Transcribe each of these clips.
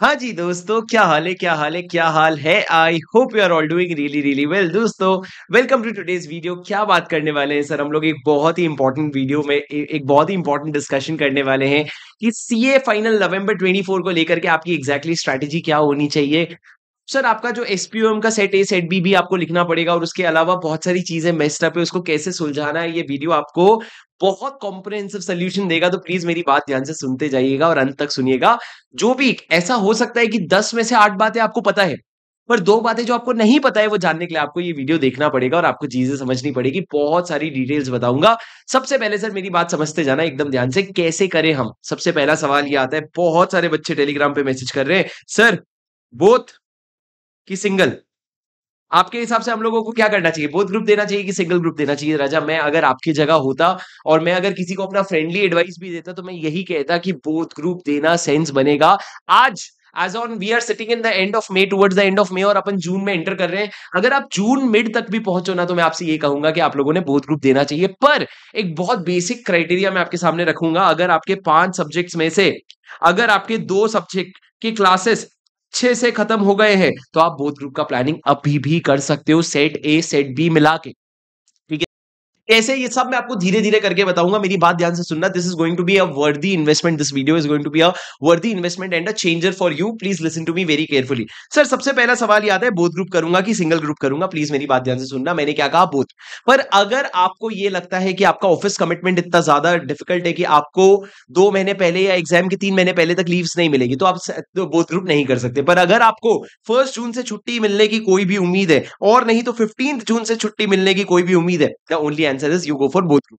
हाँ जी दोस्तों क्या हाल है क्या हाल है क्या हाल है I hope you are all doing really really well दोस्तों वेलकम टू टूडेज वीडियो क्या बात करने वाले हैं सर हम लोग एक बहुत ही इंपॉर्टेंट वीडियो में एक बहुत ही इंपॉर्टेंट डिस्कशन करने वाले हैं कि सीए फाइनल नवंबर 24 को लेकर के आपकी एग्जैक्टली exactly स्ट्रैटेजी क्या होनी चाहिए सर आपका जो एसपीओएम का सेट ए सेट बी भी आपको लिखना पड़ेगा और उसके अलावा बहुत सारी चीजें मेस्टर पे उसको कैसे सुलझाना है ये वीडियो आपको बहुत कॉम्प्रिहेंसिव सोल्यूशन देगा तो प्लीज मेरी बात ध्यान से सुनते जाइएगा और अंत तक सुनिएगा जो भी ऐसा हो सकता है कि दस में से आठ बातें आपको पता है पर दो बातें जो आपको नहीं पता है वो जानने के लिए आपको ये वीडियो देखना पड़ेगा और आपको चीजें समझनी पड़ेगी बहुत सारी डिटेल्स बताऊंगा सबसे पहले सर मेरी बात समझते जाना एकदम ध्यान से कैसे करें हम सबसे पहला सवाल ये आता है बहुत सारे बच्चे टेलीग्राम पे मैसेज कर रहे हैं सर बोथ कि सिंगल आपके हिसाब से हम लोगों को क्या करना चाहिए बोथ ग्रुप देना चाहिए कि सिंगल ग्रुप देना चाहिए राजा मैं अगर आपकी जगह होता और मैं अगर किसी को अपना फ्रेंडली एडवाइस भी देता तो मैं यही कहता कि बोथ ग्रुप देना सेंस बनेगा आज as on we are sitting in the end of May towards the end of May और अपन जून में एंटर कर रहे हैं अगर आप जून मिड तक भी पहुंचो ना तो मैं आपसे ये कहूंगा कि आप लोगों ने बोथ ग्रुप देना चाहिए पर एक बहुत बेसिक क्राइटेरिया मैं आपके सामने रखूंगा अगर आपके पांच सब्जेक्ट्स में से अगर आपके दो सब्जेक्ट की क्लासेस अच्छे से खत्म हो गए हैं तो आप बोथ ग्रुप का प्लानिंग अभी भी कर सकते हो सेट ए सेट बी मिला के कैसे ये सब मैं आपको धीरे धीरे करके बताऊंगा मेरी बात ध्यान से सुनना this is going to be a worthy investment this video is going to be a worthy investment and a changer for you please listen to me very carefully sir सबसे पहला सवाल याद है बोथ ग्रुप करूंगा कि single group करूंगा please मेरी बात ध्यान से सुनना मैंने क्या कहा बोथ पर अगर आपको ये लगता है कि आपका ऑफिस कमिटमेंट इतना ज्यादा डिफिकल्ट है कि आपको दो महीने पहले या एग्जाम के तीन महीने पहले तक लीव नहीं मिलेगी तो आप बोथ तो ग्रुप नहीं कर सकते पर अगर आपको फर्स्ट जून से छुट्टी मिलने की कोई भी उम्मीद है और नहीं तो फिफ्टींथ जून से छुट्टी मिलने की कोई भी उम्मीद है only answer is you go for both group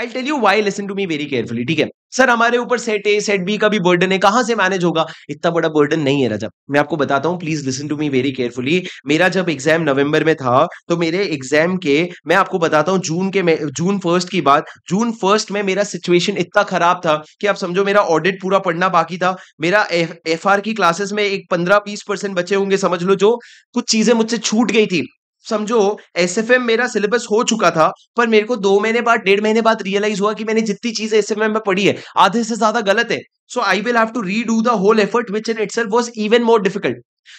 I tell you why listen to me very carefully ठीक है सर हमारे ऊपर सेट ए सेट बी का भी बर्डन है कहां से मैनेज होगा इतना बड़ा बर्डन नहीं है राजा मैं आपको बताता हूँ please listen to me very carefully मेरा जब एग्जाम नवंबर में था तो मेरे एग्जाम के मैं आपको बताता हूँ जून के जून फर्स्ट की बात जून फर्स्ट में मेरा सिचुएशन इतना खराब था कि आप समझो मेरा ऑडिट पूरा पढ़ना बाकी था मेरा एफ आर की क्लासेस में एक पंद्रह बीस परसेंट बचे होंगे समझ लो जो कुछ चीजें मुझसे छूट गई थी समझो एस एफ एम मेरा सिलेबस हो चुका था पर मेरे को दो महीने बाद डेढ़ महीने बाद रियलाइज हुआ कि मैंने जितनी चीज एस एफ एम में पढ़ी है आधे से ज्यादा गलत है so I will have to do the whole effort which in itself was even more difficult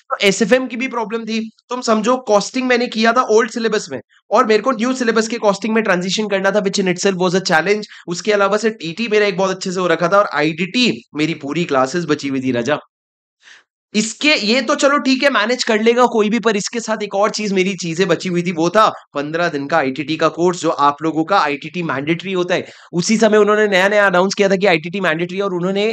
तो एस एफ एम की भी प्रॉब्लम थी तुम समझो कॉस्टिंग मैंने किया था ओल्ड सिलेबस में और मेरे को न्यू सिलेबस के कॉस्टिंग में ट्रांजिशन करना था which in it was a challenge उसके अलावा से टी टी मेरा एक बहुत अच्छे से हो रखा था और आई डी टी मेरी पूरी क्लासेस बची हुई थी राजा इसके ये तो चलो ठीक है मैनेज कर लेगा कोई भी पर इसके साथ एक और चीज मेरी चीजें बची हुई थी वो था पंद्रह दिन का आईटीटी का कोर्स जो आप लोगों का आईटीटी मैंडेटरी होता है उसी समय उन्होंने नया नया अनाउंस किया था कि आईटीटी मैंडेटरी और उन्होंने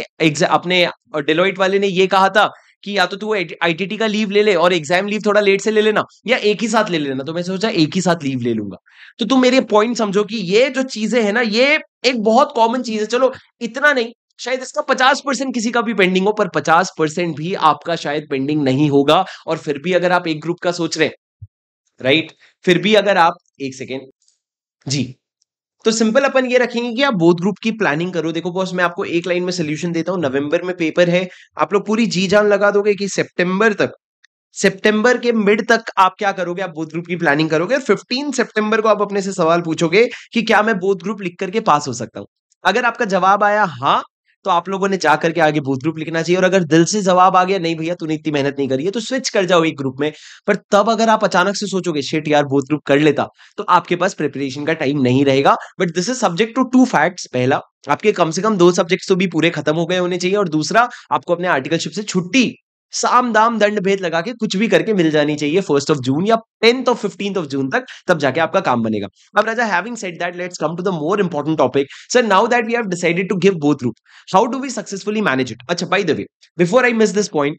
अपने डेलोइट वाले ने ये कहा था कि या तो तू आईटीटी का लीव ले ले और एग्जाम लीव थोड़ा लेट से ले लेना या एक ही साथ ले लेना तो मैं सोचा एक ही साथ लीव ले लूंगा तो तुम मेरे पॉइंट समझो कि ये जो चीजें है ना ये एक बहुत कॉमन चीज है चलो इतना नहीं शायद इसका पचास परसेंट किसी का भी पेंडिंग हो पर पचास परसेंट भी आपका शायद पेंडिंग नहीं होगा और फिर भी अगर आप एक ग्रुप का सोच रहे हैं राइट फिर भी अगर आप एक सेकेंड जी तो सिंपल अपन ये रखेंगे कि आप बोध ग्रुप की प्लानिंग करो देखो बॉस मैं आपको एक लाइन में सोल्यूशन देता हूं नवंबर में पेपर है आप लोग पूरी जी जान लगा दोगे कि सितंबर तक सितंबर के मिड तक आप क्या करोगे आप बोध ग्रुप की प्लानिंग करोगे फिफ्टीन सितंबर को आप अपने से सवाल पूछोगे कि क्या मैं बोध ग्रुप लिख करके पास हो सकता हूं अगर आपका जवाब आया हाँ तो आप लोगों ने जा करके आगे बूथ ग्रुप लिखना चाहिए और अगर दिल से जवाब आ गया नहीं भैया तूने इतनी मेहनत नहीं करी है तो स्विच कर जाओ एक ग्रुप में पर तब अगर आप अचानक से सोचोगे शेट यार बूथ ग्रुप कर लेता तो आपके पास प्रिपरेशन का टाइम नहीं रहेगा but this is subject to two facts पहला आपके कम से कम दो सब्जेक्ट्स तो भी पूरे खत्म हो गए होने चाहिए और दूसरा आपको अपने आर्टिकलशिप से छुट्टी साम दाम दंड भेद लगा के कुछ भी करके मिल जानी चाहिए फर्स्ट ऑफ जून या tenth of fifteenth of June तक तब जाके आपका काम बनेगा अब राजा having said that let's come to the more important topic sir now that we have decided to give both group how do we successfully manage it अच्छा by the way before I miss this point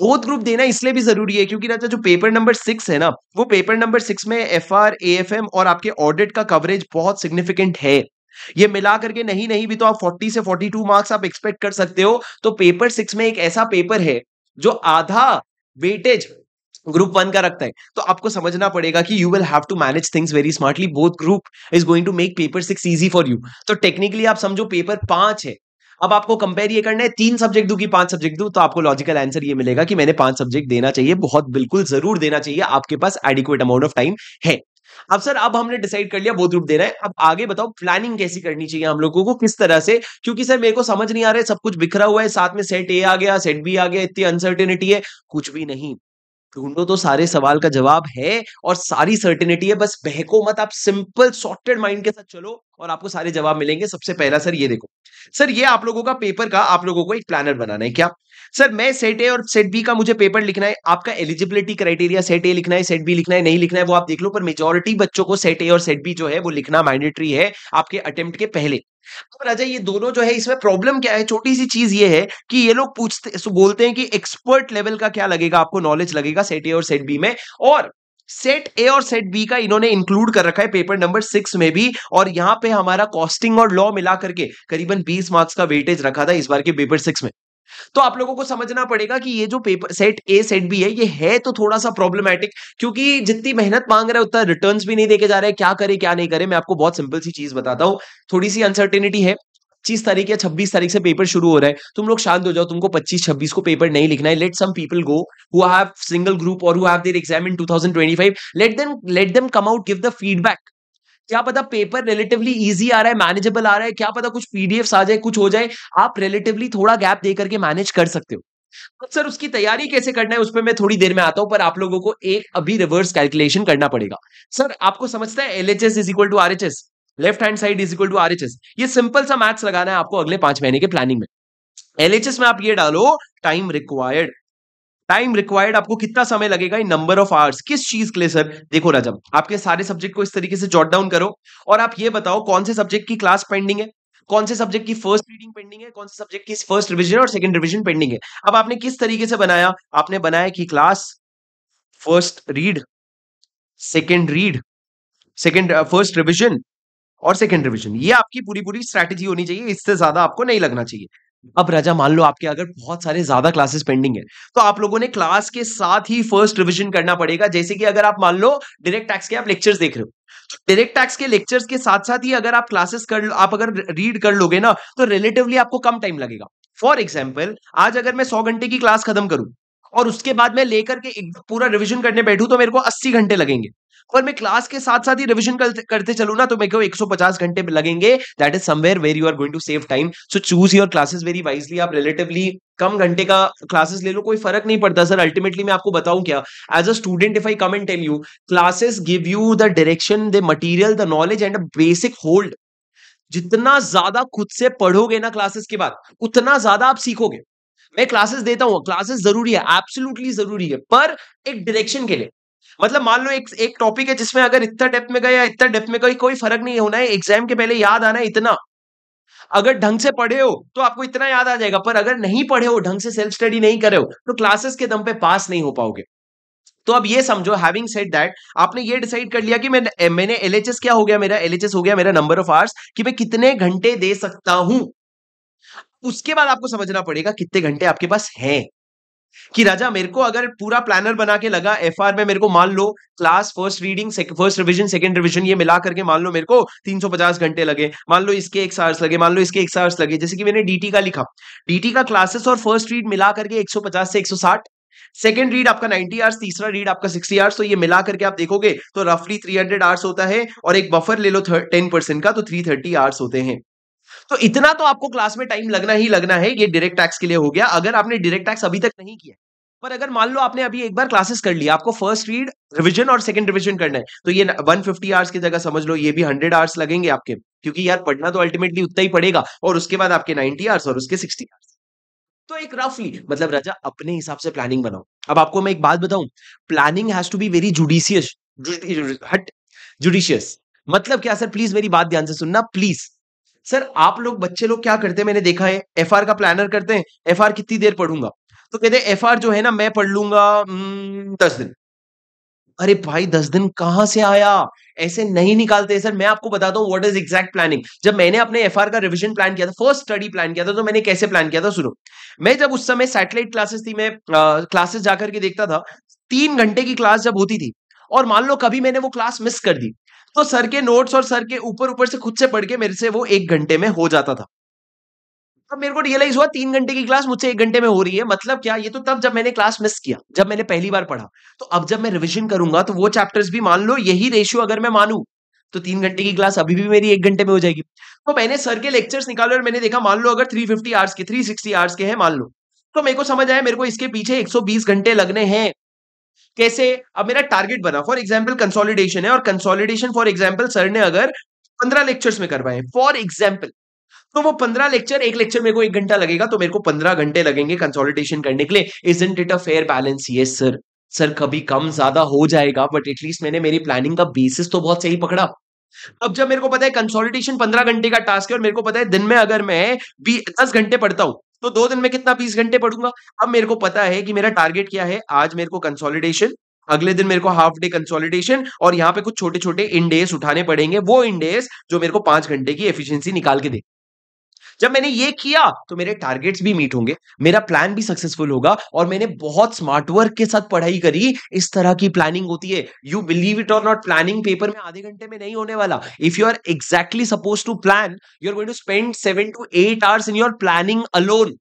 both group देना इसलिए भी जरूरी है क्योंकि राजा जो paper number six है ना वो पेपर नंबर सिक्स में F R A F M और आपके ऑडिट का कवरेज बहुत सिग्निफिकेंट है ये मिला करके नहीं नहीं भी तो आप 40 से 42 मार्क्स आप एक्सपेक्ट कर सकते हो तो पेपर सिक्स में एक ऐसा पेपर है जो आधा वेटेज ग्रुप वन का रखता है तो आपको समझना पड़ेगा कि you will have to manage things very smartly both group is going to make paper six easy for you तो टेक्निकली आप समझो पेपर पांच है अब आपको कंपेयर ये करना है तीन सब्जेक्ट दू की पांच सब्जेक्ट दू तो आपको लॉजिकल आंसर ये मिलेगा कि मैंने पांच सब्जेक्ट देना चाहिए बहुत बिल्कुल जरूर देना चाहिए आपके पास एडिक्वेट अमाउंट ऑफ टाइम है अब सर अब हमने डिसाइड कर लिया रूप ग्रुप देना है अब आगे बताओ प्लानिंग कैसी करनी चाहिए हम लोगों को किस तरह से क्योंकि सर मेरे को समझ नहीं आ रहा है सब कुछ बिखरा हुआ है साथ में सेट ए आ गया सेट बी आ गया इतनी अनसर्टेनिटी है कुछ भी नहीं ढूंढो तो सारे सवाल का जवाब है और सारी सर्टेनिटी है बस बहको मत आप सिंपल सॉर्टेड माइंड के साथ चलो और आपको सारे जवाब मिलेंगे सबसे पहला सर ये देखो सर ये आप लोगों का पेपर का आप लोगों को एक प्लानर बनाना है क्या सर मैं सेट ए और सेट बी का मुझे पेपर लिखना है आपका एलिजिबिलिटी क्राइटेरिया सेट ए लिखना है सेट बी लिखना है नहीं लिखना है वो आप देख लो पर मेजोरिटी बच्चों को सेट ए और सेट बी जो है वो लिखना मैंडेटरी है आपके अटेम्प्ट के पहले अब राजा ये दोनों जो है इसमें प्रॉब्लम क्या है छोटी सी चीज ये है कि ये लोग पूछते बोलते हैं कि एक्सपर्ट लेवल का क्या लगेगा आपको नॉलेज लगेगा सेट ए और सेट बी में और सेट ए और सेट बी का इन्होंने इंक्लूड कर रखा है पेपर नंबर सिक्स में भी और यहाँ पे हमारा कॉस्टिंग और लॉ मिला करके करीबन बीस मार्क्स का वेटेज रखा था इस बार के पेपर सिक्स में तो आप लोगों को समझना पड़ेगा कि ये जो paper set A set B है ये है तो थोड़ा सा प्रॉब्लमेटिक क्योंकि जितनी मेहनत मांग रहे उतना रिटर्न भी नहीं देके जा रहे क्या करे क्या नहीं करे मैं आपको बहुत सिंपल सी चीज बताता हूँ थोड़ी सी अनसर्टेनिटी है पच्चीस तारीख या छब्बीस तारीख से पेपर शुरू हो रहा है तुम लोग शांत हो जाओ तुमको पच्चीस छब्बीस को पेपर नहीं लिखना है let some people go who have single group और who have their exam in 2025 let them let them come out give the feedback क्या पता पेपर रिलेटिवली इजी आ रहा है मैनेजेबल आ रहा है क्या पता कुछ पीडीएफ आ जाए कुछ हो जाए आप रिलेटिवली थोड़ा गैप दे करके मैनेज कर सकते हो अब सर उसकी तैयारी कैसे करना है उस पर मैं थोड़ी देर में आता हूं पर आप लोगों को एक अभी रिवर्स कैलकुलेशन करना पड़ेगा सर आपको समझता है L H S is equal to R H S left hand side is equal to R H S ये सिंपल सा मैथ्स लगाना है आपको अगले पांच महीने के प्लानिंग में एलएचएस में आप ये डालो टाइम रिक्वायर्ड टाइम रिक्वायर्ड आपको कितना समय लगेगा इन नंबर ऑफ आवर्स किस चीज के लिए सर देखो राजम आपके सारे सब्जेक्ट को इस तरीके से जॉट डाउन करो और आप ये बताओ कौन से सब्जेक्ट की क्लास पेंडिंग है कौन से सब्जेक्ट की फर्स्ट रीडिंग पेंडिंग है कौन से सब्जेक्ट की फर्स्ट रिविजन और सेकंड रिविजन पेंडिंग है अब आपने किस तरीके से बनाया आपने बनाया कि class first read second read second first revision और सेकेंड रिविजन ये आपकी पूरी पूरी स्ट्रैटेजी होनी चाहिए इससे ज्यादा आपको नहीं लगना चाहिए अब राजा मान लो आपके अगर बहुत सारे ज्यादा क्लासेस पेंडिंग है तो आप लोगों ने क्लास के साथ ही फर्स्ट रिविजन करना पड़ेगा जैसे कि अगर आप मान लो डायरेक्ट टैक्स के आप लेक्चर्स देख रहे हो डायरेक्ट तो टैक्स के लेक्चर्स के साथ साथ ही अगर आप क्लासेस कर आप अगर रीड कर लोगे ना तो रिलेटिवली आपको कम टाइम लगेगा फॉर एग्जाम्पल आज अगर मैं सौ घंटे की क्लास खत्म करूं और उसके बाद मैं लेकर के एक पूरा रिविजन करने बैठू तो मेरे को अस्सी घंटे लगेंगे और मैं क्लास के साथ साथ ही रिविजन करते चलू ना तो मेरे को 150 घंटे लगेंगे that is somewhere where you are going to save time so choose your classes very wisely आप रिलेटिवली कम घंटे का क्लासेस ले लो कोई फर्क नहीं पड़ता सर अल्टीमेटली मैं आपको बताऊं क्या as a student if I come and tell you classes give you the direction the material the knowledge and a basic hold जितना ज्यादा खुद से पढ़ोगे ना क्लासेस के बाद उतना ज्यादा आप सीखोगे मैं क्लासेस देता हूँ क्लासेस जरूरी है एब्सोल्युटली जरूरी है पर एक डायरेक्शन के लिए मतलब मान लो एक एक टॉपिक है जिसमें अगर इतना डेप्थ में गए या इतना डेप्थ में गए कोई फर्क नहीं होना है एग्जाम के पहले याद आना है इतना अगर ढंग से पढ़े हो तो आपको इतना याद आ जाएगा पर अगर नहीं पढ़े हो ढंग से सेल्फ स्टडी नहीं करे हो तो क्लासेस के दम पे पास नहीं हो पाओगे तो अब ये समझो हैविंग सेड दैट आपने ये डिसाइड कर लिया कि मैं मैंने एलएचएस क्या हो गया मेरा एलएचएस हो गया मेरा नंबर ऑफ आवर्स कि मैं कितने घंटे दे सकता हूं उसके बाद आपको समझना पड़ेगा कितने घंटे आपके पास हैं कि राजा मेरे को अगर पूरा प्लानर बना के लगा एफ में मेरे को मान लो class first reading first revision second revision ये मिला करके मान लो मेरे को 350 घंटे लगे मान लो इसके एक सार्स लगे मान लो इसके एक सार्स लगे जैसे कि मैंने डीटी का लिखा डीटी का क्लासेस और फर्स्ट रीड मिला करके एक से एक सेकेंड रीड आपका 90 आवर्स तीसरा रीड आपका 60 आवर्स तो ये मिला करके आप देखोगे तो रफली 300 आवर्स होता है और एक बफर ले लो टेन परसेंट का तो 330 आवर्स होते हैं तो इतना तो आपको क्लास में टाइम लगना ही लगना है ये डायरेक्ट टैक्स के लिए हो गया अगर आपने डायरेक्ट टैक्स अभी तक नहीं किया पर अगर मान लो आपने अभी एक बार क्लासेस कर लिया आपको फर्स्ट रीड रिवीजन और सेकंड रिवीजन करना है तो ये 150 आवर्स की जगह समझ लो ये भी 100 आवर्स लगेंगे आपके क्योंकि यार पढ़ना तो अल्टीमेटली उतना ही पड़ेगा और उसके बाद आपके 90 आवर्स और उसके 60 आवर्स तो एक रफली मतलब राजा अपने हिसाब से प्लानिंग बनाओ अब आपको मैं एक बात बताऊं planning has to be very judicious हट जुडिशियस मतलब क्या सर प्लीज मेरी बात ध्यान से सुनना प्लीज सर आप लोग बच्चे लोग क्या करते हैं मैंने देखा है एफ का प्लानर करते हैं एफ कितनी देर पढ़ूंगा तो कहते हैं एफ जो है ना मैं पढ़ लूंगा हम्म, दस दिन अरे भाई दस दिन कहां से आया ऐसे नहीं निकालते सर मैं आपको बताता हूँ व्हाट इज एग्जैक्ट प्लानिंग जब मैंने अपने एफ का रिविजन प्लान किया था फर्स्ट स्टडी प्लान किया था तो मैंने कैसे प्लान किया था सुनो मैं जब उस समय सैटेलाइट क्लासेस थी मैं क्लासेस जाकर के देखता था तीन घंटे की क्लास जब होती थी और मान लो कभी मैंने वो क्लास मिस कर दी तो सर के नोट्स और सर के ऊपर ऊपर से खुद से पढ़ के मेरे से वो एक घंटे में हो जाता था अब मेरे को रियलाइज हुआ तीन घंटे की क्लास मुझसे एक घंटे में हो रही है मतलब क्या ये तो तब जब मैंने क्लास मिस किया जब मैंने पहली बार पढ़ा तो अब जब मैं रिविजन करूंगा तो वो चैप्टर्स भी मान लो यही रेशियो अगर मैं मानू तो तीन घंटे की क्लास अभी भी मेरी एक घंटे में हो जाएगी तो मैंने सर के लेक्चर्स निकाले और मैंने देखा मान लो अगर थ्री फिफ्टी आवर्स के थ्री सिक्सटी आवर्स के है मान लो तो मेरे को समझ आया मेरे को इसके पीछे एक घंटे लगने हैं कैसे अब मेरा टारगेट बना फॉर एग्जाम्पल कंसोलिडेशन है और कंसोलिडेशन फॉर एग्जाम्पल सर ने अगर पंद्रह लेक्चर्स में करवाए फॉर एग्जाम्पल तो वो पंद्रह लेक्चर एक लेक्चर मेरे को एक घंटा लगेगा तो मेरे को पंद्रह घंटे लगेंगे कंसोलिडेशन करने के लिए is it a fair balance ये सर सर कभी कम ज्यादा हो जाएगा बट एटलीस्ट मैंने मेरी प्लानिंग का बेसिस तो बहुत सही पकड़ा अब जब मेरे को पता है कंसोलिडेशन पंद्रह घंटे का टास्क है और मेरे को पता है दिन में अगर मैं दस घंटे पढ़ता हूँ तो दो दिन में कितना बीस घंटे पढ़ूंगा अब मेरे को पता है कि मेरा टारगेट क्या है आज मेरे को कंसोलिडेशन अगले दिन मेरे को हाफ डे कंसोलिडेशन और यहाँ पे कुछ छोटे छोटे इंडेस उठाने पड़ेंगे वो इंडेस जो मेरे को पांच घंटे की एफिशिएंसी निकाल के दे जब मैंने ये किया तो मेरे टारगेट्स भी मीट होंगे मेरा प्लान भी सक्सेसफुल होगा और मैंने बहुत स्मार्ट वर्क के साथ पढ़ाई करी इस तरह की प्लानिंग होती है यू बिलीव इट और नॉट प्लानिंग पेपर में आधे घंटे में नहीं होने वाला if you are exactly suppose to plan you are going to spend seven to eight hours in your planning alone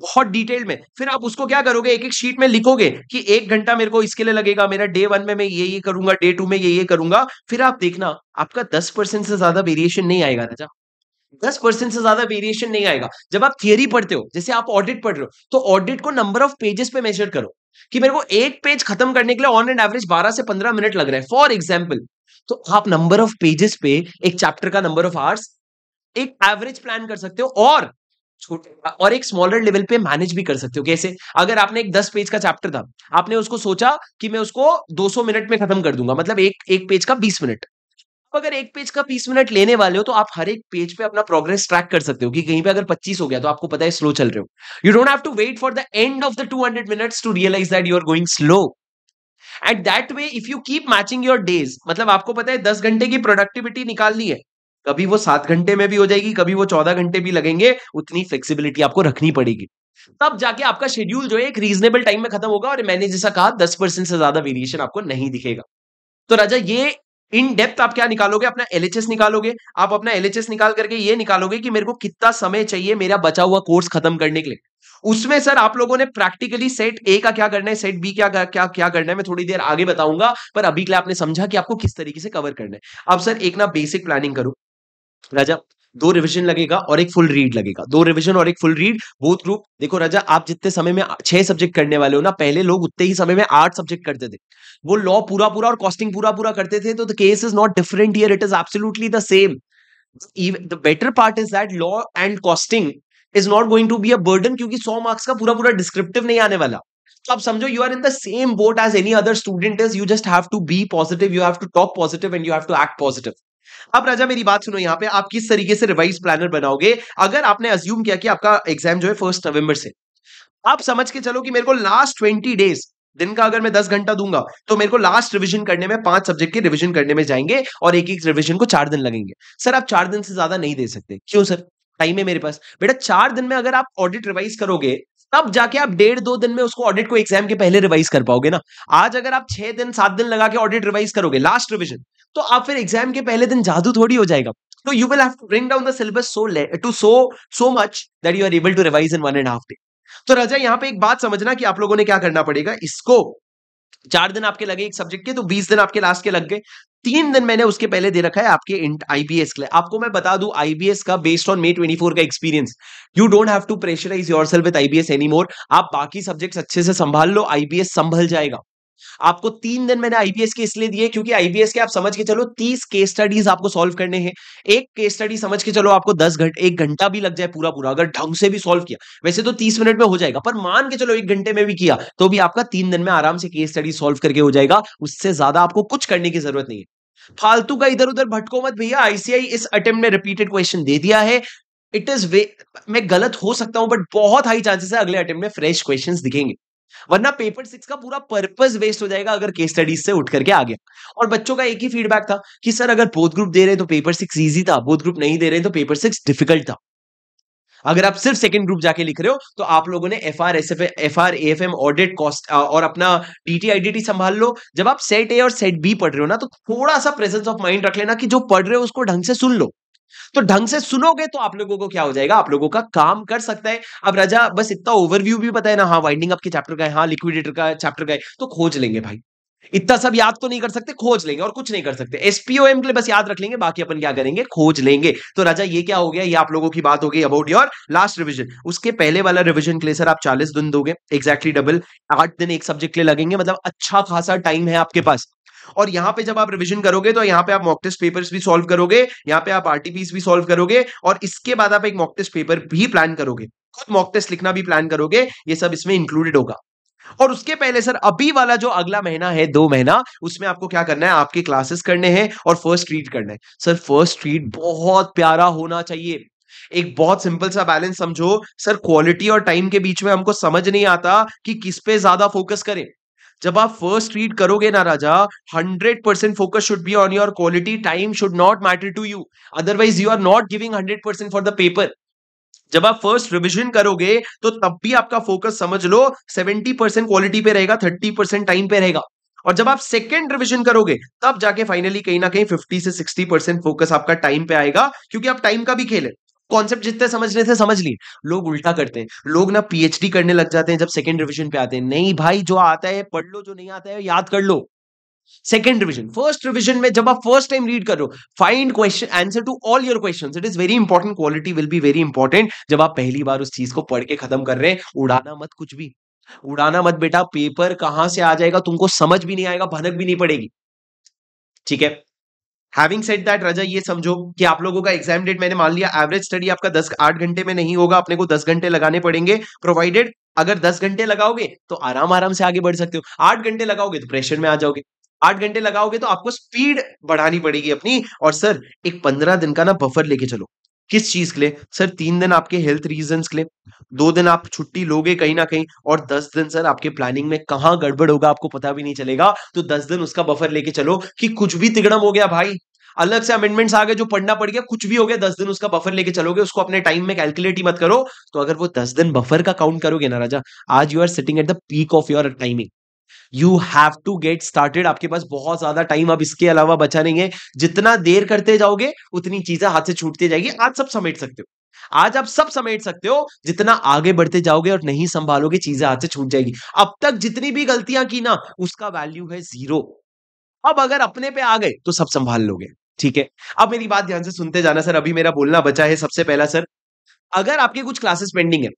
बहुत डिटेल में फिर आप उसको क्या करोगे एक एक शीट में लिखोगे कि एक घंटा मेरे को इसके लिए लगेगा मेरा डे वन में मैं ये ये करूंगा डे टू में ये ये करूंगा फिर आप देखना आपका दस परसेंट से ज्यादा वेरिएशन नहीं आएगा राजा दस परसेंट से ज्यादा वेरिएशन नहीं आएगा जब आप थियरी पढ़ते हो जैसे आप ऑडिट पढ़ रहे हो तो ऑडिट को नंबर ऑफ पेजेस पे मेजर करो कि मेरे को एक पेज खत्म करने के लिए ऑन एंड एवरेज 12 से 15 मिनट लग रहे हैं फॉर एग्जाम्पल तो आप नंबर ऑफ पेजेस पे एक चैप्टर का नंबर ऑफ आवर्स एक एवरेज प्लान कर सकते हो और छोटे और एक स्मॉलर लेवल पे मैनेज भी कर सकते हो कैसे अगर आपने एक दस पेज का चैप्टर था आपने उसको सोचा कि मैं उसको 200 मिनट में खत्म कर दूंगा मतलब एक एक पेज का 20 मिनट अगर एक पेज का बीस मिनट लेने वाले हो तो आप हर एक पेज पे अपना प्रोग्रेस ट्रैक कर सकते हो कि कहीं पे अगर 25 हो गया तो आपको पता है स्लो चल रहे हो you don't have to wait for the end of the 200 minutes to realise that you are going slow at that way if you keep matching your days मतलब आपको पता है दस घंटे की प्रोडक्टिविटी निकालनी है कभी वो सात घंटे में भी हो जाएगी कभी वो चौदह घंटे भी लगेंगे उतनी फ्लेक्सिबिलिटी आपको रखनी पड़ेगी तब जाके आपका शेड्यूल जो है एक रीजनेबल टाइम में खत्म होगा और मैंने जैसा कहा दस परसेंट से ज्यादा वेरिएशन आपको नहीं दिखेगा तो राजा ये इन डेप्थ आप क्या निकालोगे अपना एलएचएस निकालोगे आप अपना एलएचएस निकाल करके ये निकालोगे कि मेरे को कितना समय चाहिए मेरा बचा हुआ कोर्स खत्म करने के लिए उसमें सर आप लोगों ने प्रैक्टिकली सेट ए का क्या करना है सेट बी क्या क्या क्या करना है मैं थोड़ी देर आगे बताऊंगा पर अभी के लिए आपने समझा कि आपको किस तरीके से कवर करना है अब सर एक ना बेसिक प्लानिंग करो राजा दो रिविजन लगेगा और एक फुल रीड लगेगा दो रिविजन और एक फुल रीड बोथ ग्रुप देखो राजा आप जितने समय में छह सब्जेक्ट करने वाले हो ना पहले लोग उतने ही समय में आठ सब्जेक्ट करते थे वो लॉ पूरा पूरा और कॉस्टिंग पूरा पूरा करते थे तो the case is not different here it is absolutely the same the better part is that law and costing is not going to be a burden क्योंकि सौ मार्क्स का पूरा पूरा डिस्क्रिप्टिव नहीं आने वाला तो आप समझो you are in the same boat as any other student is you just have to be positive you have to talk positive and you have to act positive अब राजा मेरी बात सुनो यहाँ पे आप किस तरीके से रिवाइज प्लानर बनाओगे अगर आपने अज्यूम किया कि आपका एग्जाम जो है फर्स्ट नवंबर से आप समझ के चलो कि मेरे को लास्ट ट्वेंटी डेज दिन का अगर मैं दस घंटा दूंगा तो मेरे को लास्ट रिवीजन करने में पांच सब्जेक्ट के रिवीजन करने में जाएंगे और एक एक रिवीजन को चार दिन लगेंगे सर आप चार दिन से ज्यादा नहीं दे सकते क्यों सर टाइम है मेरे पास बेटा चार दिन में अगर आप ऑडिट रिवाइज करोगे तब जाके आप डेढ़ दो दिन में उसको ऑडिट को एग्जाम के पहले रिवाइज कर पाओगे ना आज अगर आप छह दिन सात दिन लगा के ऑडिट रिवाइज करोगे लास्ट रिविजन तो आप फिर एग्जाम के पहले दिन जादू थोड़ी हो जाएगा तो you will have to bring down the syllabus so to so so much that you are able to revise in one and half day तो राजा यहाँ पे एक बात समझना कि आप लोगों ने क्या करना पड़ेगा इसको चार दिन आपके लगे एक सब्जेक्ट के तो बीस दिन आपके लास्ट के लग गए तीन दिन मैंने उसके पहले दे रखा है आपके आईबीएस के लिए आपको मैं बता दू आईबीएस का based on May twenty four का experience you don't have to pressurise yourself with IBS any more आप बाकी सब्जेक्ट्स अच्छे से संभाल लो आईबीएस संभल जाएगा आपको तीन दिन मैंने आईबीएस के इसलिए दिए क्योंकि आईबीएस के आप समझ के चलो तीस केस स्टडीज आपको सॉल्व करने हैं एक केस स्टडी समझ के चलो आपको दस घंटे एक घंटा भी लग जाए पूरा पूरा अगर ढंग से भी सॉल्व किया वैसे तो तीस मिनट में हो जाएगा पर मान के चलो एक घंटे में भी किया तो भी आपका तीन दिन में आराम से केस स्टडी सॉल्व करके हो जाएगा उससे ज्यादा आपको कुछ करने की जरूरत नहीं है फालतू का इधर उधर भटको मत भैया आईसीआई इस अटेम्प्ट में रिपीटेड क्वेश्चन दे दिया है इट इज वे मैं गलत हो सकता हूं बट बहुत हाई चांसेस है अगले अटेम्प्ट में फ्रेश क्वेश्चंस दिखेंगे वरना पेपर सिक्स का पूरा पर्पज वेस्ट हो जाएगा अगर केस स्टडीज से उठ करके आ गया और बच्चों का एक ही फीडबैक था कि सर अगर बोथ ग्रुप दे रहे तो पेपर सिक्स ईजी था बोथ ग्रुप नहीं दे रहे तो पेपर सिक्स डिफिकल्ट था अगर आप सिर्फ सेकंड ग्रुप जाके लिख रहे हो तो आप लोगों ने F R S F F R F M audit cost और अपना डीटी आईडीटी संभाल लो जब आप सेट ए और सेट बी पढ़ रहे हो ना तो थोड़ा सा प्रेजेंस ऑफ माइंड रख लेना कि जो पढ़ रहे हो उसको ढंग से सुन लो तो ढंग से सुनोगे तो आप लोगों को क्या हो जाएगा आप लोगों का काम कर सकता है अब राजा बस इतना ओवरव्यू भी बताए ना हाँ वाइंडिंग अप के चैप्टर का है हाँ लिक्विडेटर का चैप्टर का है तो खोज लेंगे भाई इतना सब याद तो नहीं कर सकते खोज लेंगे और कुछ नहीं कर सकते एसपीओएम के लिए बस याद रख लेंगे बाकी अपन क्या करेंगे खोज लेंगे तो राजा ये क्या हो गया ये आप लोगों की बात हो गई अबाउट योर लास्ट रिवीजन उसके पहले वाला रिवीजन के लिए सर आप 40 दिन दोगे एक्जैक्टली डबल आठ दिन एक सब्जेक्ट के लिए लगेंगे मतलब अच्छा खासा टाइम है आपके पास और यहाँ पे जब आप रिविजन करोगे तो यहाँ पे आप मॉक टेस्ट पेपर्स भी सॉल्व करोगे यहां पे आप आरटीपीस भी सॉल्व करोगे और इसके बाद आप एक मॉक टेस्ट पेपर भी प्लान करोगे खुद मॉक टेस्ट लिखना भी प्लान करोगे ये सब इसमें इंक्लूडेड होगा और उसके पहले सर अभी वाला जो अगला महीना है दो महीना उसमें आपको क्या करना है आपके क्लासेस करने हैं और फर्स्ट रीड करना है सर फर्स्ट रीड बहुत प्यारा होना चाहिए एक बहुत सिंपल सा बैलेंस समझो सर क्वालिटी और टाइम के बीच में हमको समझ नहीं आता कि किस पे ज्यादा फोकस करें जब आप फर्स्ट रीड करोगे ना राजा hundred percent focus should be on your quality time should not matter to you otherwise you are not giving hundred percent for the paper जब आप फर्स्ट रिविजन करोगे तो तब भी आपका फोकस समझ लो सेवेंटी परसेंट क्वालिटी पे रहेगा थर्टी परसेंट टाइम पे रहेगा और जब आप सेकेंड रिविजन करोगे तब जाके फाइनली कहीं ना कहीं फिफ्टी से सिक्सटी परसेंट फोकस आपका टाइम पे आएगा क्योंकि आप टाइम का भी खेल है कॉन्सेप्ट जितने समझने थे समझ लिए लोग उल्टा करते हैं लोग ना पीएचडी करने लग जाते हैं जब सेकंड रिवीजन पे आते हैं नहीं भाई जो आता है पढ़ लो जो नहीं आता है याद कर लो सेकेंड रिविजन फर्स्ट रिविजन में जब आप फर्स्ट टाइम रीड हो find question answer to all your question it is very important quality will be very important जब आप पहली बार उस चीज को पढ़ के खत्म कर रहे हैं उड़ाना मत कुछ भी उड़ाना मत बेटा पेपर कहां से आ जाएगा तुमको समझ भी नहीं आएगा भनक भी नहीं पड़ेगी ठीक है हैविंग सेट दैट राजा ये समझो कि आप लोगों का एग्जाम डेट मैंने मान लिया एवरेज स्टडी आपका दस आठ घंटे में नहीं होगा अपने को दस घंटे लगाने पड़ेंगे प्रोवाइडेड अगर दस घंटे लगाओगे तो आराम आराम से आगे बढ़ सकते हो आठ घंटे लगाओगे तो प्रेशर में आ जाओगे आठ घंटे लगाओगे तो आपको स्पीड बढ़ानी पड़ेगी अपनी और सर एक पंद्रह दिन का ना बफर लेके चलो किस चीज के लिए सर तीन दिन आपके हेल्थ रीजन के लिए दो दिन आप छुट्टी लोगे कहीं ना कहीं और दस दिन सर आपके प्लानिंग में कहा गड़बड़ होगा आपको पता भी नहीं चलेगा तो दस दिन उसका बफर लेके चलो कि कुछ भी तिगड़म हो गया भाई अलग से अमेंडमेंट्स आ गए जो पढ़ना पड़ गया कुछ भी हो गया दस दिन उसका बफर लेके चलोगे उसको अपने टाइम में कैलकुलेट ही मत करो तो अगर वो दस दिन बफर का काउंट करोगे ना राजा आज you are sitting at the peak of your timing you have to get started आपके पास बहुत ज्यादा टाइम अब इसके अलावा बचा नहीं है जितना देर करते जाओगे उतनी चीजें हाथ से छूटती जाएगी आज सब समेट सकते हो आज आप सब समेट सकते हो जितना आगे बढ़ते जाओगे और नहीं संभालोगे चीजें हाथ से छूट जाएगी अब तक जितनी भी गलतियां की ना उसका वैल्यू है जीरो अब अगर अपने पे आ गए तो सब संभाल लोगे ठीक है अब मेरी बात ध्यान से सुनते जाना सर अभी मेरा बोलना बचा है सबसे पहला सर अगर आपके कुछ क्लासेस पेंडिंग है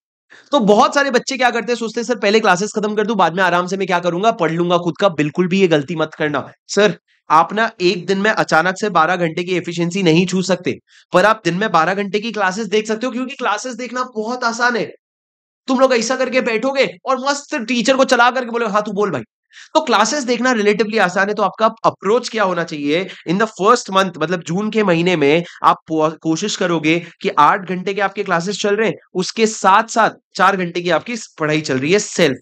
तो बहुत सारे बच्चे क्या करते हैं सोचते हैं सर पहले क्लासेस खत्म कर दू बाद में आराम से मैं क्या करूंगा पढ़ लूंगा खुद का बिल्कुल भी ये गलती मत करना सर आप ना एक दिन में अचानक से 12 घंटे की एफिशिएंसी नहीं छू सकते पर आप दिन में 12 घंटे की क्लासेस देख सकते हो क्योंकि क्लासेस देखना बहुत आसान है तुम लोग ऐसा करके बैठोगे और मस्त टीचर को चला करके बोले हाँ तू बोल भाई तो क्लासेस देखना रिलेटिवली आसान है तो आपका अप्रोच क्या होना चाहिए इन द फर्स्ट मंथ मतलब जून के महीने में आप कोशिश करोगे कि आठ घंटे के आपके क्लासेस चल रहे हैं उसके साथ साथ चार घंटे की आपकी पढ़ाई चल रही है सेल्फ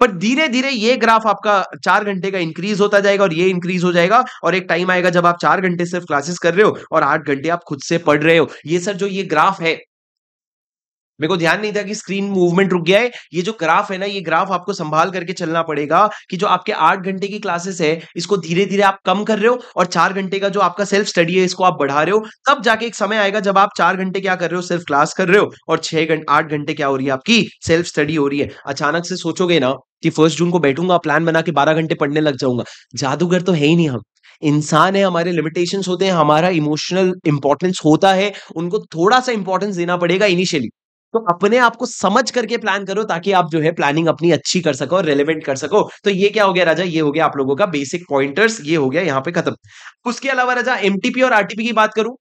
पर धीरे धीरे ये ग्राफ आपका चार घंटे का इंक्रीज होता जाएगा और ये इंक्रीज हो जाएगा और एक टाइम आएगा जब आप चार घंटे सिर्फ क्लासेस कर रहे हो और आठ घंटे आप खुद से पढ़ रहे हो ये सर जो ये ग्राफ है मेरे को ध्यान नहीं था कि स्क्रीन मूवमेंट रुक गया है ये जो ग्राफ है ना ये ग्राफ आपको संभाल करके चलना पड़ेगा कि जो आपके आठ घंटे की क्लासेस है इसको धीरे धीरे आप कम कर रहे हो और चार घंटे का जो आपका सेल्फ स्टडी है इसको आप बढ़ा रहे हो तब जाके एक समय आएगा जब आप चार घंटे क्या कर रहे हो सिर्फ क्लास कर रहे हो और छह घंटे आठ घंटे क्या हो रही है आपकी सेल्फ स्टडी हो रही है अचानक से सोचोगे ना कि फर्स्ट जून को बैठूंगा प्लान बना के बारह घंटे पढ़ने लग जाऊंगा जादूगर तो है ही नहीं हम इंसान है हमारे लिमिटेशन होते हैं हमारा इमोशनल इंपॉर्टेंस होता है उनको थोड़ा सा इंपॉर्टेंस देना पड़ेगा इनिशियली तो अपने आप को समझ करके प्लान करो ताकि आप जो है प्लानिंग अपनी अच्छी कर सको और रेलिवेंट कर सको तो ये क्या हो गया राजा ये हो गया आप लोगों का बेसिक पॉइंटर्स ये हो गया यहाँ पे खत्म उसके अलावा राजा एमटीपी और आरटीपी की बात करूं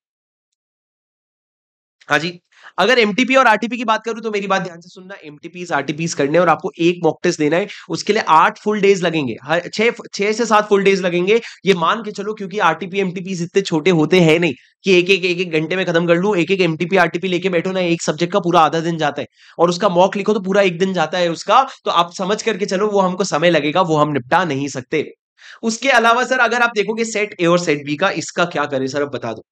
हाँ जी अगर एमटीपी और आरटीपी की बात करूं तो मेरी बात ध्यान से सुनना आर टीपीज करने और आपको एक मॉक टेस्ट देना है उसके लिए आठ फुल डेज लगेंगे छह छह से सात फुल डेज लगेंगे ये मान के चलो क्योंकि आरटीपी एमटीपीस इतने छोटे होते हैं नहीं कि एक एक एक एक घंटे में खत्म कर लू एक एक एमटीपी आरटीपी लेके बैठो ना एक सब्जेक्ट का पूरा आधा दिन जाता है और उसका मॉक लिखो तो पूरा एक दिन जाता है उसका तो आप समझ करके चलो वो हमको समय लगेगा वो हम निपटा नहीं सकते उसके अलावा सर अगर आप देखोगे सेट ए और सेट बी का इसका क्या करें सर अब बता दो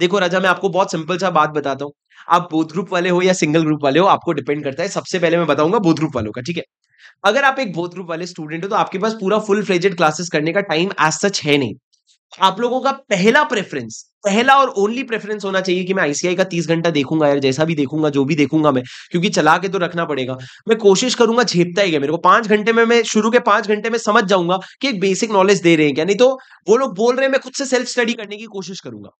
देखो राजा मैं आपको बहुत सिंपल सा बात बताता हूँ आप बोथ ग्रुप वाले हो या सिंगल ग्रुप वाले हो आपको डिपेंड करता है सबसे पहले मैं बताऊंगा बोथ ग्रुप वालों का ठीक है अगर आप एक बोथ ग्रुप वाले स्टूडेंट हो तो आपके पास पूरा फुल फ्लेजेड क्लासेस करने का टाइम एज सच है नहीं आप लोगों का पहला प्रेफरेंस पहला और ओनली प्रेफरेंस होना चाहिए कि मैं आईसीआई का तीस घंटा देखूंगा यार जैसा भी देखूंगा जो भी देखूंगा मैं क्योंकि चला के तो रखना पड़ेगा मैं कोशिश करूंगा झेपता ही गया मेरे को पांच घंटे में मैं शुरू के पांच घंटे में समझ जाऊंगा कि एक बेसिक नॉलेज दे रहे हैं क्या नहीं तो वो लोग बोल रहे हैं मैं खुद से सेल्फ स्टडी करने की कोशिश करूंगा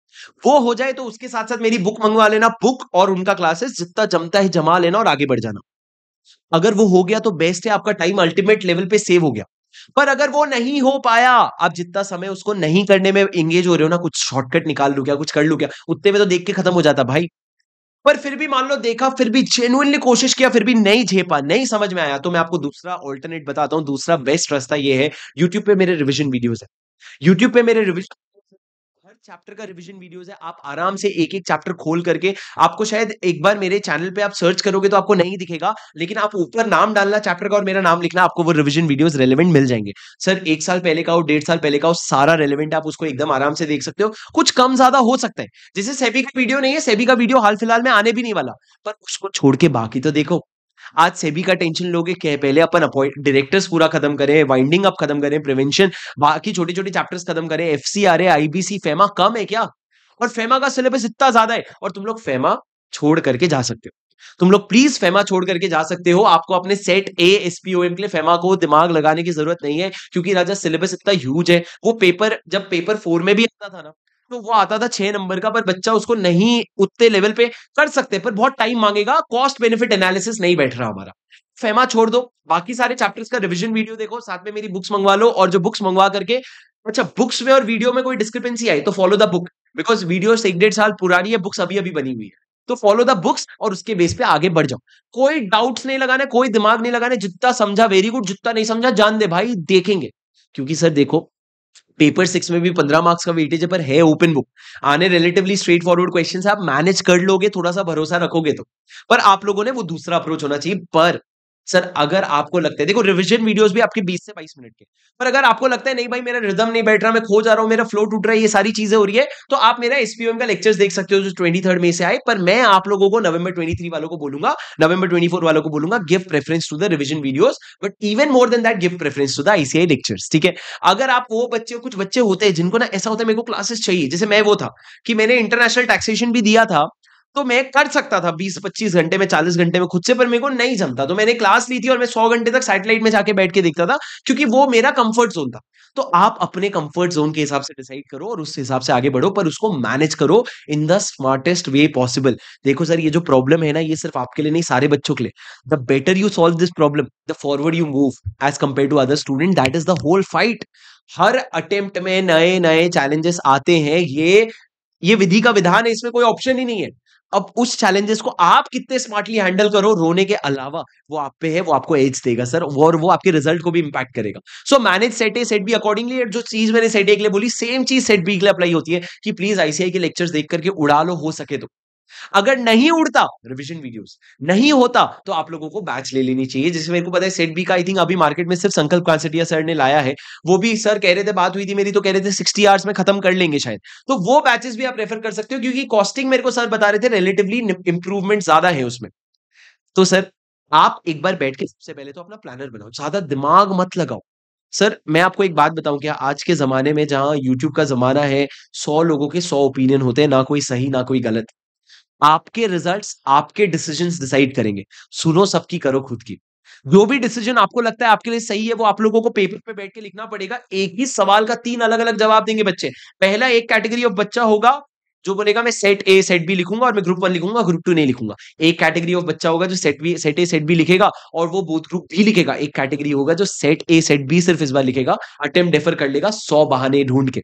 वो हो जाए तो उसके साथ साथ मेरी बुक मंगवा लेना बुक और उनका क्लासेस जितना जमता है जमा लेना और आगे बढ़ जाना अगर वो हो गया तो बेस्ट है आपका टाइम अल्टीमेट लेवल पे सेव हो गया पर अगर वो नहीं हो पाया आप जितना समय उसको नहीं करने में एंगेज हो रहे हो ना कुछ शॉर्टकट निकाल लू क्या कुछ कर लू क्या उतने में तो देख के खत्म हो जाता भाई पर फिर भी मान लो देखा फिर भी जेनुअनली कोशिश किया फिर भी नहीं झेपा नहीं समझ में आया तो मैं आपको दूसरा ऑल्टरनेट बताता हूँ दूसरा बेस्ट रास्ता ये है यूट्यूब पे मेरे रिविजन वीडियोज है यूट्यूब पे मेरे रिविजन चैप्टर का रिवीजन वीडियोस है आप आराम से एक एक चैप्टर खोल करके आपको शायद एक बार मेरे चैनल पे आप सर्च करोगे तो आपको नहीं दिखेगा लेकिन आप ऊपर नाम डालना चैप्टर का और मेरा नाम लिखना आपको वो रिवीजन वीडियोस रेलेवेंट मिल जाएंगे सर एक साल पहले का हो डेढ़ साल पहले का हो सारा रेलिवेंट आप उसको एकदम आराम से देख सकते हो कुछ कम ज्यादा हो सकता है जैसे सेबी का वीडियो नहीं है सेबी का वीडियो हाल फिलहाल में आने भी नहीं वाला पर उसको छोड़ के बाकी तो देखो आज सेबी का टेंशन लोगे क्या पहले अपन डायरेक्टर्स पूरा खत्म करें वाइंडिंग अप खत्म करें प्रिवेंशन बाकी छोटे छोटे चैप्टर्स खत्म करें F C R IBC FEMA कम है क्या और फेमा का सिलेबस इतना ज्यादा है और तुम लोग फेमा छोड़ करके जा सकते हो तुम लोग प्लीज फेमा छोड़ करके जा सकते हो आपको अपने सेट ए एसपीओएम के लिए फेमा को दिमाग लगाने की जरूरत नहीं है क्योंकि राजा सिलेबस इतना ह्यूज है वो पेपर जब पेपर फोर में भी आता था ना तो वो आता था छह नंबर का पर बच्चा उसको नहीं उतने लेवल पे कर सकते पर बहुत टाइम मांगेगा कॉस्ट बेनिफिट एनालिसिस नहीं बैठ रहा हमारा फेमा छोड़ दो बाकी सारे चैप्टर्स का रिविजन वीडियो देखो साथ में मेरी बुक्स मंगवा लो और जो बुक्स मंगवा करके अच्छा बुक्स में और वीडियो में कोई डिस्क्रिपेंसी आई तो follow the book because video एक डेढ़ साल पुरानी है बुक्स अभी अभी बनी हुई है तो फॉलो द बुक्स और उसके बेस पे आगे बढ़ जाओ कोई डाउट्स नहीं लगाने कोई दिमाग नहीं लगाने जितना समझा वेरी गुड जितना नहीं समझा जान दे भाई देखेंगे क्योंकि सर देखो पेपर सिक्स में भी पंद्रह मार्क्स का वेटेज पर है ओपन बुक आने रिलेटिवली स्ट्रेट फॉरवर्ड क्वेश्चन आप मैनेज कर लोगे थोड़ा सा भरोसा रखोगे तो पर आप लोगों ने वो दूसरा अप्रोच होना चाहिए पर सर अगर आपको लगता है देखो रिविजन वीडियो भी आपके बीस से बाईस मिनट के पर अगर आपको लगता है नहीं भाई मेरा रिदम नहीं बैठ रहा मैं खो जा रहा हूँ मेरा फ्लो टूट रहा है ये सारी चीजें हो रही है तो आप मेरा एसपीएम का लेक्चर्स देख सकते हो जो ट्वेंटी थर्ड में से आए पर मैं आप लोगों को नवंबर ट्वेंटी वालों को बोलूंगा नवंबर ट्वेंटी वालों को बोलूंगा gift preference to the revision videos but even more than that gift preference to the ICI lectures ठीक है अगर आप वो बच्चे कुछ बच्चे होते हैं जिनको ना ऐसा होता है मेरे को क्लासेस चाहिए जैसे मैं वो था कि मैंने इंटरनेशनल टैक्सेशन भी दिया था तो मैं कर सकता था बीस पच्चीस घंटे में चालीस घंटे में खुद से पर मेरे को नहीं जमता तो मैंने क्लास ली थी और मैं सौ घंटे तक सैटेलाइट में जाके बैठ के देखता था क्योंकि वो मेरा कंफर्ट जोन था तो आप अपने कंफर्ट जोन के हिसाब से डिसाइड करो और उस हिसाब से आगे बढ़ो पर उसको मैनेज करो in the smartest way possible देखो सर ये जो प्रॉब्लम है ना ये सिर्फ आपके लिए नहीं सारे बच्चों के लिए the better you solve this problem the forward you move as compare to other student that is the whole fight हर अटेम्प्ट में नए नए चैलेंजेस आते हैं ये ये विधि का विधान है इसमें कोई ऑप्शन ही नहीं है अब उस चैलेंजेस को आप कितने स्मार्टली हैंडल करो रोने के अलावा वो आप पे है वो आपको एज देगा सर और वो आपके रिजल्ट को भी इंपैक्ट करेगा so manage set A set B accordingly जो चीज मैंने सेट ए के लिए बोली सेम चीज सेट बी के लिए अप्लाई होती है कि प्लीज आईसीआई के लेक्चर्स देख करके उड़ा लो हो सके तो अगर नहीं उड़ता रिविजन वीडियोस नहीं होता तो आप लोगों को बैच ले लेनी चाहिए जिसमें मेरे को पता है सेट बी का आई थिंक अभी मार्केट में सिर्फ संकल्प कांसटिया सर ने लाया है वो भी सर कह रहे थे बात हुई थी मेरी तो कह रहे थे सिक्सटी आवर्स में खत्म कर लेंगे शायद तो वो बैचेस भी आप रेफर कर सकते हो क्योंकि कॉस्टिंग मेरे को सर बता रहे थे रिलेटिवली इंप्रूवमेंट ज्यादा है उसमें तो सर आप एक बार बैठ के सबसे पहले तो अपना प्लानर बनाओ ज्यादा दिमाग मत लगाओ सर मैं आपको एक बात बताऊं क्या आज के जमाने में जहां यूट्यूब का जमाना है सौ लोगों के सौ ओपिनियन होते हैं ना कोई सही ना कोई गलत आपके रिजल्ट्स आपके डिसीजंस डिसाइड करेंगे सुनो सबकी करो खुद की जो भी डिसीजन आपको लगता है आपके लिए सही है वो आप लोगों को पेपर पे बैठ के लिखना पड़ेगा एक ही सवाल का तीन अलग अलग जवाब देंगे बच्चे पहला एक कैटेगरी ऑफ बच्चा होगा जो बोलेगा मैं सेट ए सेट बी लिखूंगा और मैं ग्रुप वन लिखूंगा ग्रुप टू नहीं लिखूंगा एक कैटेगरी ऑफ बच्चा होगा जो set B set A set B लिखेगा और वो बोथ ग्रुप भी लिखेगा एक कैटेगरी होगा जो सेट ए सेट बी सिर्फ इस बार लिखेगा अटेम्प्ट डेफर कर लेगा सौ बहाने ढूंढ के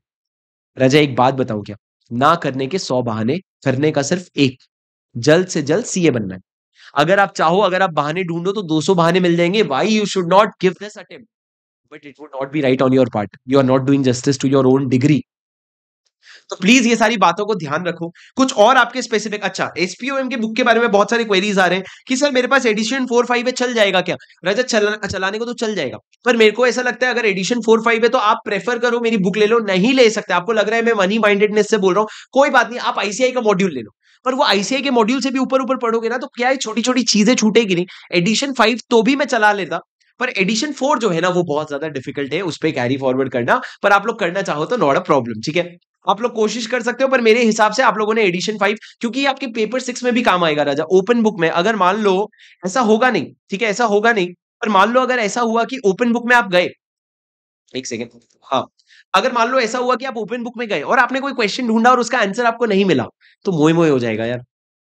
राजा एक बात बताऊं क्या ना करने के सौ बहाने करने का सिर्फ एक जल्द से जल्द सीए बनना है अगर आप चाहो अगर आप बहाने ढूंढो तो 200 बहाने मिल जाएंगे why you should not give this attempt but it would not be right on your part you are not doing justice to your own degree तो प्लीज ये सारी बातों को ध्यान रखो कुछ और आपके स्पेसिफिक अच्छा एसपीओएम के बुक के बारे में बहुत सारी क्वेरीज आ रहे हैं कि सर मेरे पास एडिशन फोर फाइव है चल जाएगा क्या रजत चला चलाने को तो चल जाएगा पर मेरे को ऐसा लगता है अगर एडिशन फोर फाइव है तो आप प्रेफर करो मेरी बुक ले लो नहीं ले सकते आपको लग रहा है मैं मनी माइंडेडनेस से बोल रहा हूँ कोई बात नहीं आप आईसीआई का मॉड्यूल ले लो पर वो आईसीआई के मॉड्यूल से भी ऊपर ऊपर पढ़ोगे ना तो क्या है छोटी छोटी चीजें छूटेगी नहीं एडिशन फाइव तो भी मैं चला लेता पर एडिशन फोर जो है ना वो बहुत ज्यादा डिफिकल्ट है उस पर कैरी फॉरवर्ड करना पर आप लोग करना चाहो तो नॉट अ प्रॉब्लम ठीक है आप लोग कोशिश कर सकते हो पर मेरे हिसाब से आप लोगों ने एडिशन फाइव क्योंकि आपके पेपर सिक्स में भी काम आएगा राजा ओपन बुक में अगर मान लो ऐसा होगा नहीं ठीक है ऐसा होगा नहीं पर मान लो अगर ऐसा हुआ कि ओपन बुक में आप गए एक सेकेंड हाँ अगर मान लो ऐसा हुआ कि आप ओपन बुक में गए और आपने कोई क्वेश्चन ढूंढा और उसका आंसर आपको नहीं मिला तो मोए मोए हो जाएगा यार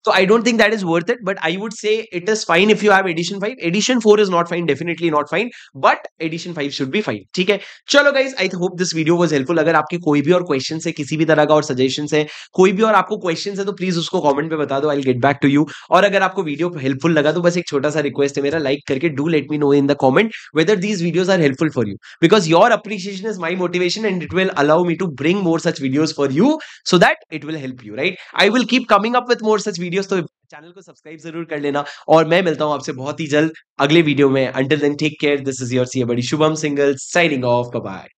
So I don't think that is worth it, but I would say it is fine if you have edition 5. Edition 4 is not fine, definitely not fine, but edition 5 should be fine. ठीक है चलो guys I hope this video was helpful अगर आपके कोई भी और question है किसी भी तरह का और सजेशन है कोई भी और आपको क्वेश्चन है तो प्लीज उसको कॉमेंट में बता दो I get back to you और अगर आपको वीडियो हेल्पफुल लगा तो बस एक छोटा सा रिक्वेस्ट है मेरा लाइक करके do let me know in the comment whether these videos are helpful for you because your appreciation is my motivation and it will allow me to bring more such videos for you so that it will help you right I will keep coming up with more such video videos तो channel को subscribe जरूर कर लेना और मैं मिलता हूं आपसे बहुत ही जल्द अगले वीडियो में until then take care this is your C buddy Shubham Singhal signing off bye